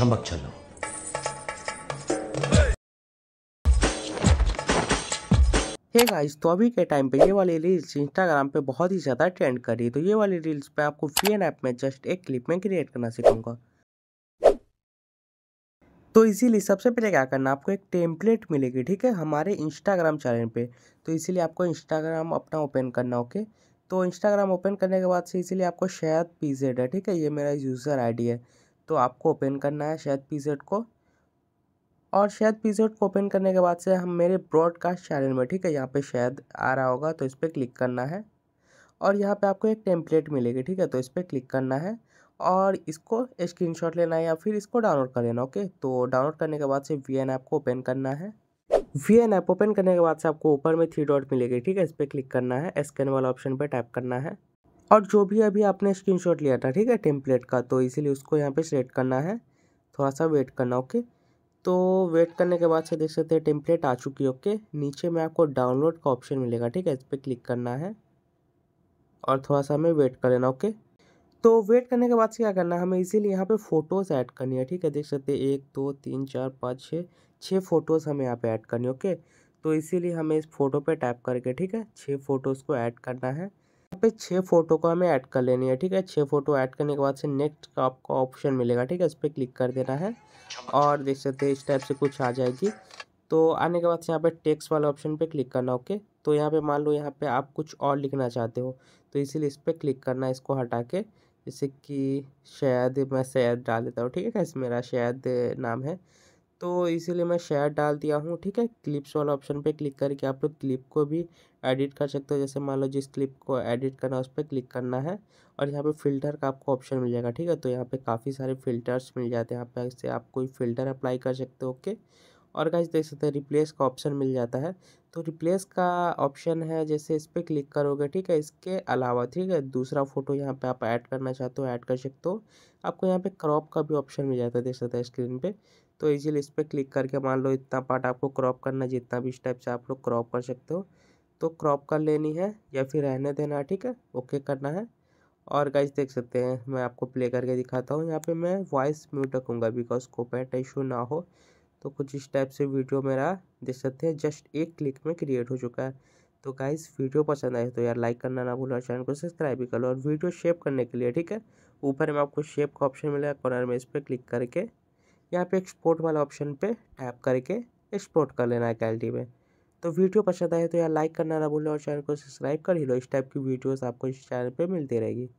चंबक चलो hey guys तो अभी के टाइम पे ये वाली रील्स इंस्टाग्राम पे बहुत ही ज़्यादा ट्रेंड कर रही तो ये वाली रील्स पे आपको फ्री एन ऐप में जस्ट एक क्लिप में क्रिएट करना सीखूंगा तो इसीलिए सबसे पहले क्या करना आपको एक टेम्पलेट मिलेगी ठीक है हमारे इंस्टाग्राम चैनल पे तो इसीलिए आपको इंस्टाग्राम अपना ओपन करना ओके तो इंस्टाग्राम ओपन करने के बाद से इसीलिए आपको शायद पीजेड है ठीक है ये मेरा यूज़र आईडी है तो आपको ओपन करना है शायद पी को और शायद पी को ओपन करने के बाद से हम मेरे ब्रॉडकास्ट चैनल में ठीक है यहाँ पे शायद आ रहा होगा तो इस पर क्लिक करना है और यहाँ पे आपको एक टेम्पलेट मिलेगी ठीक है तो इस पर क्लिक करना है और इसको स्क्रीन लेना है या फिर इसको डाउनलोड कर लेना ओके तो डाउनलोड करने के बाद से वी एन ऐप को ओपन करना है वी एन ऐप ओपन करने के बाद से आपको ऊपर में थ्री डॉट मिलेगी ठीक है इस पर क्लिक करना है स्कैन वाला ऑप्शन पर टाइप करना है और जो भी अभी आपने स्क्रीनशॉट लिया था ठीक है टेम्पलेट का तो इसीलिए उसको यहाँ पे सेलेक्ट करना है थोड़ा सा वेट करना ओके तो वेट करने के बाद से देख सकते हैं टेम्पलेट आ चुकी है ओके नीचे में आपको डाउनलोड का ऑप्शन मिलेगा ठीक है इस पर क्लिक करना है और थोड़ा सा हमें वेट कर लेना ओके तो वेट करने के बाद से क्या करना है हमें इसीलिए यहाँ पे फ़ोटोज़ ऐड करनी है ठीक है देख सकते हैं एक दो तीन चार पाँच छः छः फ़ोटोज़ हमें यहाँ पर ऐड करनी है ओके तो इसीलिए हमें इस फ़ोटो पर टैप करके ठीक है छः फ़ोटोज़ को ऐड करना है पे छः फोटो को हमें ऐड कर लेनी है ठीक है छः फोटो ऐड करने के बाद से नेक्स्ट का आपको ऑप्शन मिलेगा ठीक है इस पर क्लिक कर देना है और देख सकते हैं इस टाइप से कुछ आ जाएगी तो आने के बाद से यहाँ पे टेक्स्ट वाले ऑप्शन पे क्लिक करना ओके तो यहाँ पे मान लो यहाँ पे आप कुछ और लिखना चाहते हो तो इसीलिए इस पर क्लिक करना है इसको हटा के जैसे कि शायद मैं शायद डाल देता हूँ ठीक है इसमें मेरा शायद नाम है तो इसीलिए मैं शेयर डाल दिया हूँ ठीक है क्लिप्स वाला ऑप्शन पे क्लिक करके आप लोग क्लिप को भी एडिट कर सकते हो जैसे मान लो जिस क्लिप को एडिट करना है उस पर क्लिक करना है और यहाँ पे फ़िल्टर का आपको ऑप्शन मिल जाएगा ठीक है तो यहाँ पे काफ़ी सारे फ़िल्टर्स मिल जाते हैं यहाँ पे से आप कोई फ़िल्टर अप्लाई कर सकते हो ओके और गाइज देख सकते हैं रिप्लेस का ऑप्शन मिल जाता है तो रिप्लेस का ऑप्शन है जैसे इस पर क्लिक करोगे ठीक है इसके अलावा ठीक है दूसरा फ़ोटो यहाँ पे आप ऐड करना चाहते हो ऐड कर सकते हो आपको यहाँ पे क्रॉप का भी ऑप्शन मिल जाता है देख सकते हैं स्क्रीन पे तो इजीली इस पर क्लिक करके मान लो इतना पार्ट आपको क्रॉप करना जितना भी स्टेप से आप लोग क्रॉप कर सकते हो तो क्रॉप कर लेनी है या फिर रहने देना ठीक है ओके करना है और गाइज देख सकते हैं मैं आपको प्ले करके दिखाता हूँ यहाँ पे मैं वॉइस म्यूट रखूँगा बिकॉज कोपैट इशू ना हो तो कुछ इस टाइप से वीडियो मेरा देख सकते हैं जस्ट एक क्लिक में क्रिएट हो चुका है तो गाइस वीडियो पसंद आए तो यार लाइक करना ना भूलो और चैनल को सब्सक्राइब भी कर लो और वीडियो शेप करने के लिए ठीक है ऊपर में आपको शेप का ऑप्शन मिलेगा कॉर्नर में इस पर क्लिक करके यहाँ पे एक्सपोर्ट वाला ऑप्शन पे टैप करके एक्सपोर्ट कर लेना है कैलटी में तो वीडियो पसंद आए तो यार लाइक करना ना भूलें और चैनल को सब्सक्राइब कर ही लो इस टाइप की वीडियोज़ आपको इस चैनल पर मिलती रहेगी